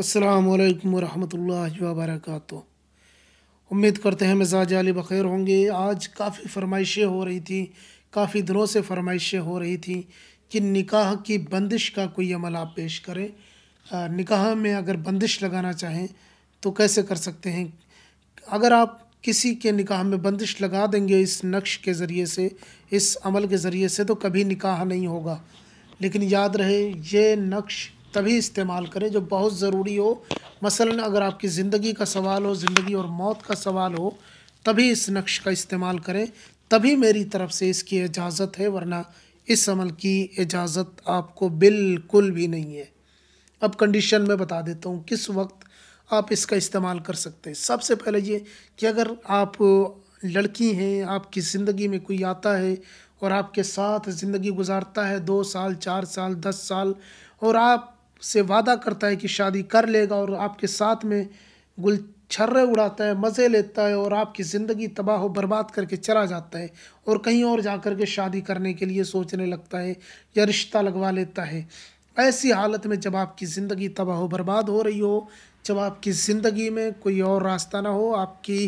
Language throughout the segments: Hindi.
असलकम वरहमल वबरक उम्मीद करते हैं मिजाज अली बखैर होंगे आज काफ़ी फरमाइशें हो रही थी काफ़ी दिनों से फरमाइशें हो रही थी कि निकाह की बंदिश का कोई अमल आप पेश करें निकाह में अगर बंदिश लगाना चाहें तो कैसे कर सकते हैं अगर आप किसी के निकाह में बंदिश लगा देंगे इस नक्श के ज़रिए से इस अमल के ज़रिए से तो कभी निकाह नहीं होगा लेकिन याद रहे ये नक्श तभी इस्तेमाल करें जब बहुत ज़रूरी हो मसलन अगर आपकी ज़िंदगी का सवाल हो ज़िंदगी और मौत का सवाल हो तभी इस नक्श का इस्तेमाल करें तभी मेरी तरफ़ से इसकी इजाज़त है वरना इस अमल की इजाज़त आपको बिल्कुल भी नहीं है अब कंडीशन में बता देता हूँ किस वक्त आप इसका इस्तेमाल कर सकते हैं सबसे पहले ये कि अगर आप लड़की हैं आपकी ज़िंदगी में कोई आता है और आपके साथ ज़िंदगी गुजारता है दो साल चार साल दस साल और आप से वादा करता है कि शादी कर लेगा और आपके साथ में गुल छर्रे उड़ाता है मज़े लेता है और आपकी ज़िंदगी तबाह बर्बाद करके चला जाता है और कहीं और जा कर के शादी करने के लिए सोचने लगता है या रिश्ता लगवा लेता है ऐसी हालत में जब आपकी ज़िंदगी तबाह बर्बाद हो रही हो जब आपकी ज़िंदगी में कोई और रास्ता ना हो आपकी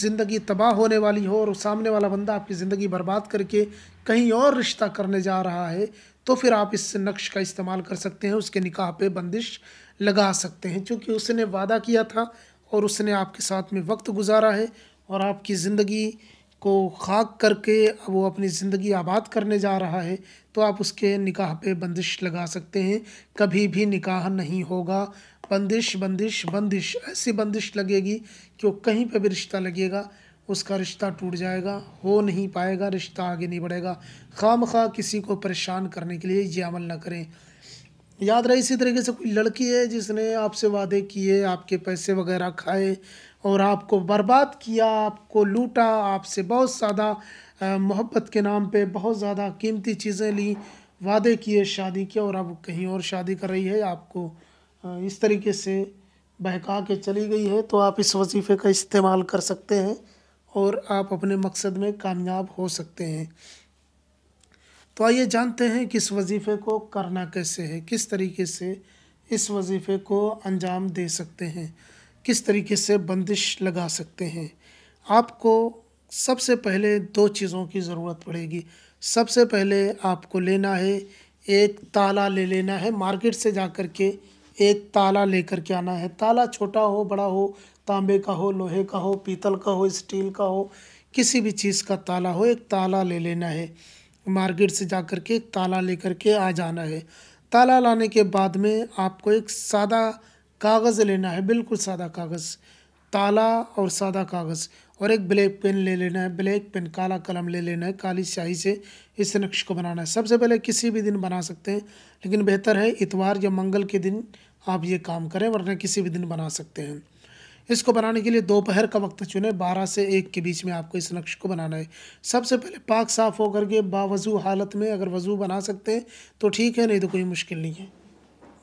ज़िंदगी तबाह होने वाली हो और सामने वाला बंदा आपकी ज़िंदगी बर्बाद करके कहीं और रिश्ता करने जा रहा है तो फिर आप इस नक्श का इस्तेमाल कर सकते हैं उसके निकाह पे बंदिश लगा सकते हैं क्योंकि उसने वादा किया था और उसने आपके साथ में वक्त गुजारा है और आपकी ज़िंदगी को खाक करके अब वो अपनी ज़िंदगी आबाद करने जा रहा है तो आप उसके निकाह पे बंदिश लगा सकते हैं कभी भी निकाह नहीं होगा बंदिश बंदिश बंदिश ऐसी बंदिश लगेगी कि वो कहीं पर भी रिश्ता लगेगा उसका रिश्ता टूट जाएगा हो नहीं पाएगा रिश्ता आगे नहीं बढ़ेगा खाम खा किसी को परेशान करने के लिए ये अमल ना करें याद रहे इसी तरीके से कोई लड़की है जिसने आपसे वादे किए आपके पैसे वगैरह खाए और आपको बर्बाद किया आपको लूटा आपसे बहुत ज़्यादा मोहब्बत के नाम पे बहुत ज़्यादा कीमती चीज़ें ली वादे किए शादी के और अब कहीं और शादी कर रही है आपको इस तरीके से बहका के चली गई है तो आप इस वजीफ़े का इस्तेमाल कर सकते हैं और आप अपने मकसद में कामयाब हो सकते हैं तो आइए जानते हैं कि इस वजीफ़े को करना कैसे है किस तरीके से इस वजीफ़े को अंजाम दे सकते हैं किस तरीके से बंदिश लगा सकते हैं आपको सबसे पहले दो चीज़ों की ज़रूरत पड़ेगी सबसे पहले आपको लेना है एक ताला ले लेना है मार्केट से जा कर के एक ताला लेकर के आना है ताला छोटा हो बड़ा हो तांबे का हो लोहे का हो पीतल का हो स्टील का हो किसी भी चीज़ का ताला हो एक ताला ले लेना है मार्केट से जा कर के एक ताला लेकर के आ जाना है ताला लाने के बाद में आपको एक सादा कागज़ लेना है बिल्कुल सादा कागज़ ताला और सादा कागज़ और एक ब्लैक पेन ले लेना है ब्लैक पेन काला कलम ले लेना है काली स्याही से इस नक्श को बनाना है सबसे पहले किसी भी दिन बना सकते हैं लेकिन बेहतर है इतवार या मंगल के दिन आप ये काम करें वरना किसी भी दिन बना सकते हैं इसको बनाने के लिए दोपहर का वक्त चुने 12 से 1 के बीच में आपको इस नक्श को बनाना है सबसे पहले पाक साफ़ होकर के बावजू हालत में अगर वज़ू बना सकते हैं तो ठीक है नहीं तो कोई मुश्किल नहीं है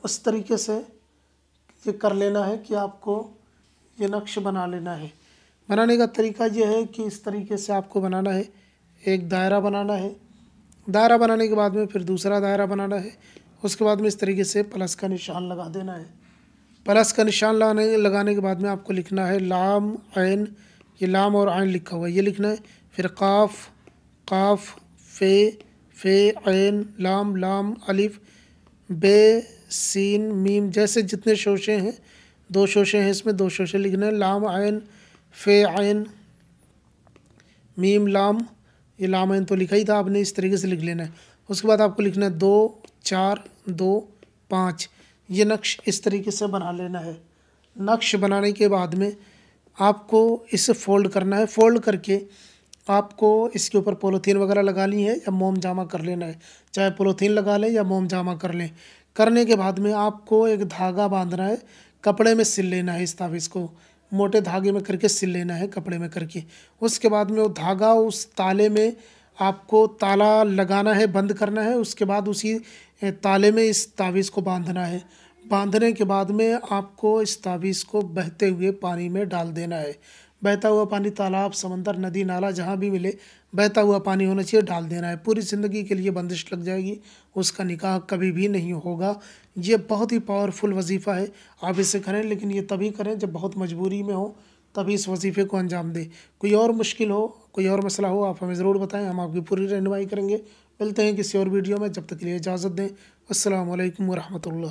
उस तरीके से ये कर लेना है कि आपको ये नक्श बना लेना है बनाने का तरीका यह है कि इस तरीके से आपको बनाना है एक दायरा बनाना है दायरा बनाने के बाद में फिर दूसरा दायरा बनाना है उसके बाद में इस तरीके से प्लस का निशान लगा देना है प्लस का निशान लगाने लगाने के बाद में आपको लिखना है लाम आयन ये लाम और आयन लिखा हुआ है ये लिखना है फिर काफ काफ फे फे आयन लाम लाम अलिफ बे सीन मीम जैसे जितने शोशे हैं दो शोशे हैं इसमें दो शोशे लिखना है लाम आयन फे आयन मीम लाम ये लाम आयन तो लिखा ही था आपने इस तरीके से लिख लेना है उसके बाद आपको लिखना है दो चार दो पाँच ये नक्श इस तरीके से बना लेना है नक्श बनाने के बाद में आपको इसे फोल्ड करना है फोल्ड करके आपको इसके ऊपर पोलोथीन वगैरह लगानी है या मोम जामा कर लेना है चाहे पोलोथीन लगा लें या मोम जामा कर लें करने के बाद में आपको एक धागा बांधना है कपड़े में सिल लेना है इस तावीज़ को मोटे धागे में करके सिल लेना है कपड़े में करके उसके बाद में वो धागा उस ताले में आपको ताला लगाना है बंद करना है उसके बाद उसी ताले में इस तावीज़ को बांधना है बांधने के बाद में आपको इस तावीज़ को बहते हुए पानी में डाल देना है बहता हुआ पानी तालाब समंदर नदी नाला जहाँ भी मिले बहता हुआ पानी होना चाहिए डाल देना है पूरी ज़िंदगी के लिए बंदिश लग जाएगी उसका निकाह कभी भी नहीं होगा ये बहुत ही पावरफुल वजीफ़ा है आप इसे करें लेकिन ये तभी करें जब बहुत मजबूरी में हो तभी इस वजीफ़े को अंजाम दें कोई और मुश्किल हो कोई और मसला हो आप हमें ज़रूर बताएं हम आपकी पूरी रहनमाई करेंगे मिलते हैं किसी और वीडियो में जब तक के लिए इजाज़त दें असल वरहमल